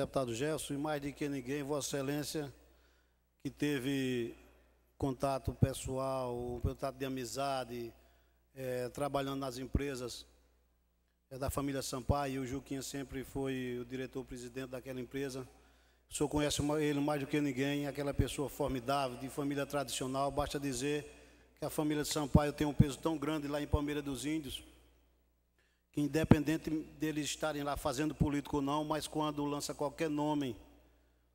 deputado Gerson, e mais do que ninguém, Vossa Excelência, que teve contato pessoal, contato de amizade, é, trabalhando nas empresas é da família Sampaio, e o Juquinha sempre foi o diretor-presidente daquela empresa. O senhor conhece ele mais do que ninguém, aquela pessoa formidável, de família tradicional. Basta dizer que a família de Sampaio tem um peso tão grande lá em Palmeira dos Índios, que independente deles estarem lá fazendo político ou não, mas quando lança qualquer nome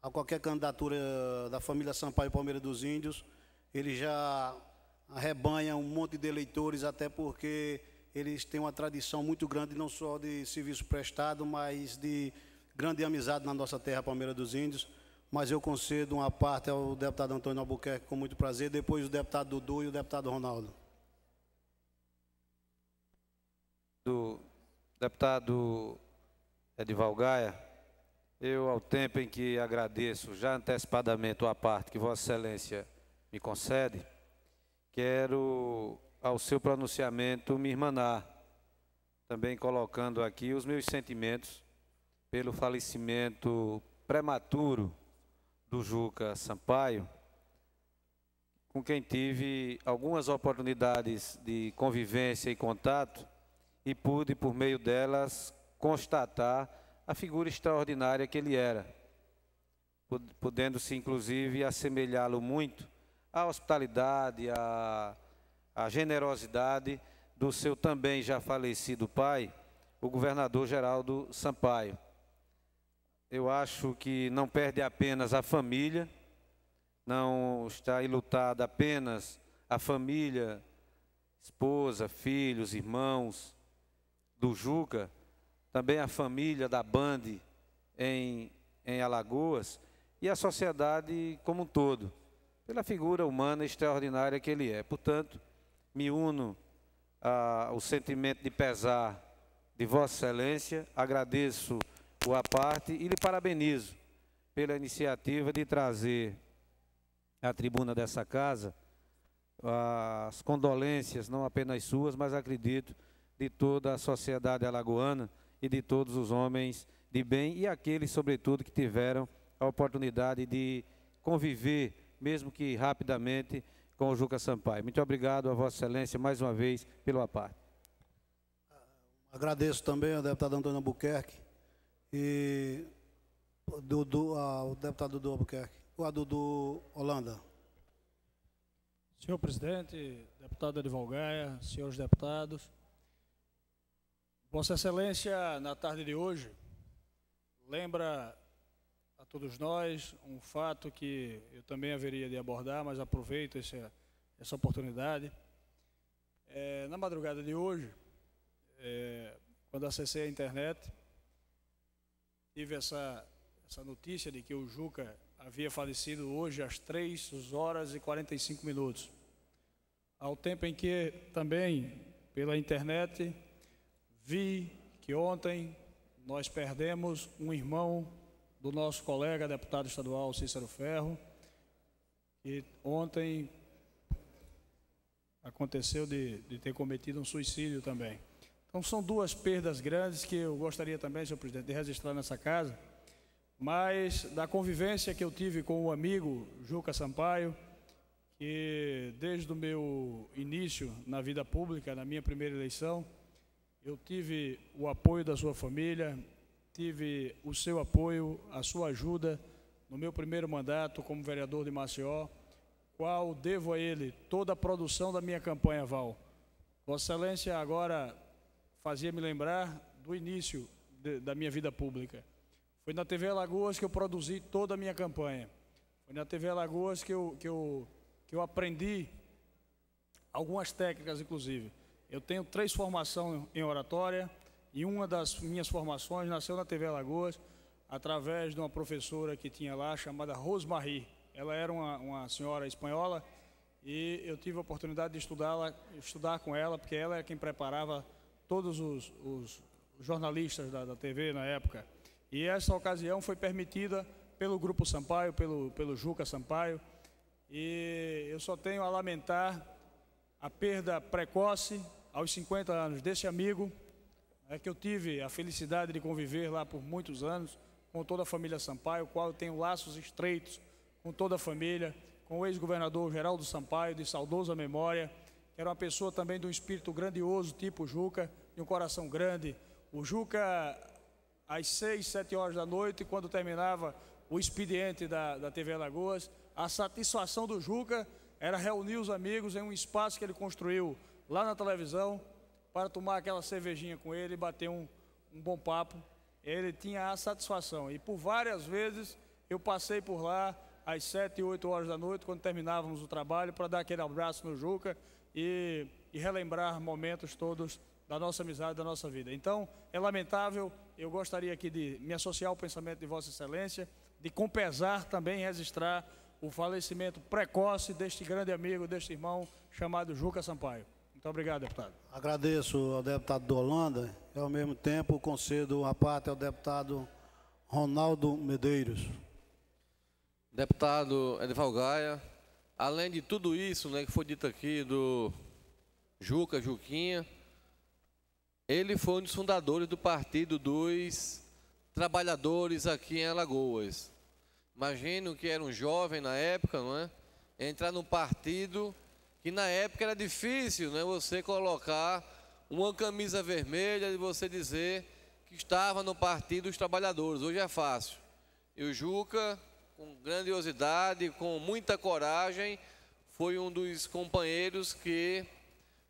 a qualquer candidatura eh, da família Sampaio Palmeira dos Índios, ele já arrebanha um monte de eleitores, até porque eles têm uma tradição muito grande, não só de serviço prestado, mas de grande amizade na nossa terra Palmeira dos Índios. Mas eu concedo uma parte ao deputado Antônio Albuquerque com muito prazer, depois o deputado Dudu e o deputado Ronaldo. do deputado Edival Gaia, eu, ao tempo em que agradeço já antecipadamente a parte que Vossa Excelência me concede, quero, ao seu pronunciamento, me irmanar, também colocando aqui os meus sentimentos pelo falecimento prematuro do Juca Sampaio, com quem tive algumas oportunidades de convivência e contato e pude, por meio delas, constatar a figura extraordinária que ele era, podendo-se inclusive assemelhá-lo muito à hospitalidade, à, à generosidade do seu também já falecido pai, o governador Geraldo Sampaio. Eu acho que não perde apenas a família, não está ilutada apenas a família, esposa, filhos, irmãos, do Juca, também a família da Band em, em Alagoas e a sociedade como um todo, pela figura humana extraordinária que ele é. Portanto, me uno ao sentimento de pesar de Vossa Excelência, agradeço o aparte e lhe parabenizo pela iniciativa de trazer à tribuna dessa casa ah, as condolências, não apenas suas, mas acredito de toda a sociedade alagoana e de todos os homens de bem e aqueles, sobretudo, que tiveram a oportunidade de conviver, mesmo que rapidamente, com o Juca Sampaio. Muito obrigado a Vossa Excelência mais uma vez pelo parte. Agradeço também ao deputado Antônio Albuquerque e do, do, ao deputado Dudu Albuquerque, o Dudu Holanda. Senhor presidente, deputado Gaia, senhores deputados, Vossa Excelência, na tarde de hoje, lembra a todos nós um fato que eu também haveria de abordar, mas aproveito essa, essa oportunidade. É, na madrugada de hoje, é, quando acessei a internet, tive essa, essa notícia de que o Juca havia falecido hoje às 3 horas e 45 minutos. Ao tempo em que também pela internet Vi que ontem nós perdemos um irmão do nosso colega deputado estadual Cícero Ferro, que ontem aconteceu de, de ter cometido um suicídio também. Então são duas perdas grandes que eu gostaria também, senhor presidente, de registrar nessa casa, mas da convivência que eu tive com o amigo Juca Sampaio, que desde o meu início na vida pública, na minha primeira eleição, eu tive o apoio da sua família, tive o seu apoio, a sua ajuda no meu primeiro mandato como vereador de Maceió, qual devo a ele toda a produção da minha campanha, Val. Vossa Excelência agora fazia-me lembrar do início de, da minha vida pública. Foi na TV Alagoas que eu produzi toda a minha campanha. Foi na TV Alagoas que eu, que eu, que eu aprendi algumas técnicas, inclusive. Eu tenho três formações em oratória e uma das minhas formações nasceu na TV Alagoas através de uma professora que tinha lá chamada Rosemarie. Ela era uma, uma senhora espanhola e eu tive a oportunidade de estudá-la, estudar com ela, porque ela é quem preparava todos os, os jornalistas da, da, TV na época. E essa ocasião foi permitida pelo Grupo Sampaio, pelo, pelo Juca Sampaio. E eu só tenho a lamentar a perda precoce aos 50 anos desse amigo, é que eu tive a felicidade de conviver lá por muitos anos com toda a família Sampaio, qual eu tenho laços estreitos com toda a família, com o ex-governador Geraldo Sampaio, de saudosa memória, que era uma pessoa também de um espírito grandioso, tipo Juca, de um coração grande. O Juca, às 6, 7 horas da noite, quando terminava o expediente da, da TV Alagoas, a satisfação do Juca era reunir os amigos em um espaço que ele construiu lá na televisão para tomar aquela cervejinha com ele, e bater um, um bom papo. Ele tinha a satisfação. E por várias vezes eu passei por lá às 7, 8 horas da noite, quando terminávamos o trabalho, para dar aquele abraço no Juca e, e relembrar momentos todos da nossa amizade, da nossa vida. Então, é lamentável, eu gostaria aqui de me associar ao pensamento de Vossa Excelência, de com pesar também registrar o falecimento precoce deste grande amigo, deste irmão chamado Juca Sampaio. Muito obrigado, deputado. Agradeço ao deputado do Holanda e, ao mesmo tempo, concedo a parte ao deputado Ronaldo Medeiros. Deputado Edval Gaia, além de tudo isso né, que foi dito aqui do Juca, Juquinha, ele foi um dos fundadores do Partido dos Trabalhadores aqui em Alagoas. Imagino que era um jovem na época, não é? Entrar num partido que na época era difícil né, você colocar uma camisa vermelha e você dizer que estava no Partido dos Trabalhadores. Hoje é fácil. E o Juca, com grandiosidade, com muita coragem, foi um dos companheiros que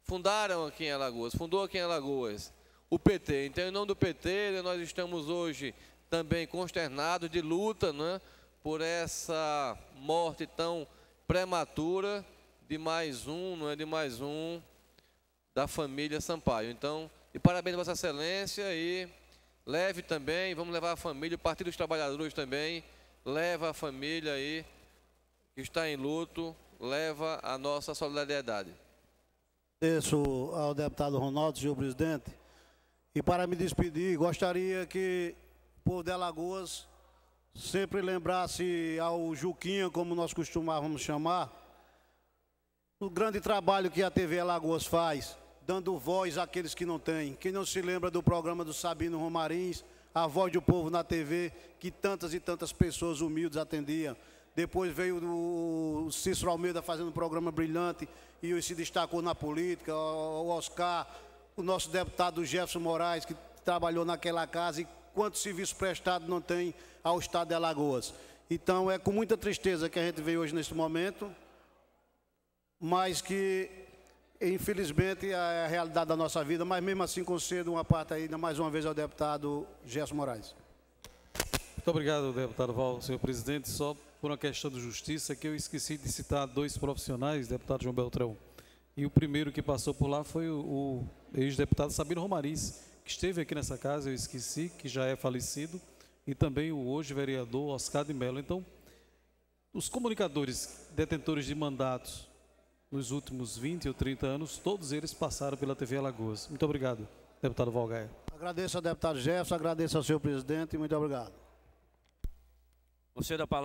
fundaram aqui em Alagoas, fundou aqui em Alagoas o PT. Então, em nome do PT, né, nós estamos hoje também consternados de luta né, por essa morte tão prematura de mais um, não é de mais um, da família Sampaio. Então, e parabéns a Vossa Excelência e leve também, vamos levar a família, o Partido dos Trabalhadores também, leva a família aí que está em luto, leva a nossa solidariedade. Agradeço ao deputado Ronaldo, senhor presidente. E para me despedir, gostaria que o povo de Alagoas sempre lembrasse ao Juquinha, como nós costumávamos chamar, o grande trabalho que a TV Alagoas faz, dando voz àqueles que não têm. Quem não se lembra do programa do Sabino Romarins, a voz do povo na TV, que tantas e tantas pessoas humildes atendiam. Depois veio o Cícero Almeida fazendo um programa brilhante e se destacou na política, o Oscar, o nosso deputado Jefferson Moraes, que trabalhou naquela casa e quanto serviço prestado não tem ao Estado de Alagoas. Então é com muita tristeza que a gente veio hoje nesse momento, mas que infelizmente é a realidade da nossa vida, mas mesmo assim concedo uma parte ainda mais uma vez ao deputado Gerson Moraes. Muito obrigado, deputado Val, senhor presidente. Só por uma questão de justiça que eu esqueci de citar dois profissionais, deputado João Beltrão. E o primeiro que passou por lá foi o, ex-deputado Sabino Romariz, que esteve aqui nessa casa, eu esqueci, que já é falecido, e também o hoje vereador Oscar de Mello. Então, os comunicadores detentores de mandatos nos últimos 20 ou 30 anos, todos eles passaram pela TV Alagoas. Muito obrigado, deputado Valgaia. Agradeço ao deputado Jefferson, agradeço ao senhor presidente e muito obrigado. Você da palavra.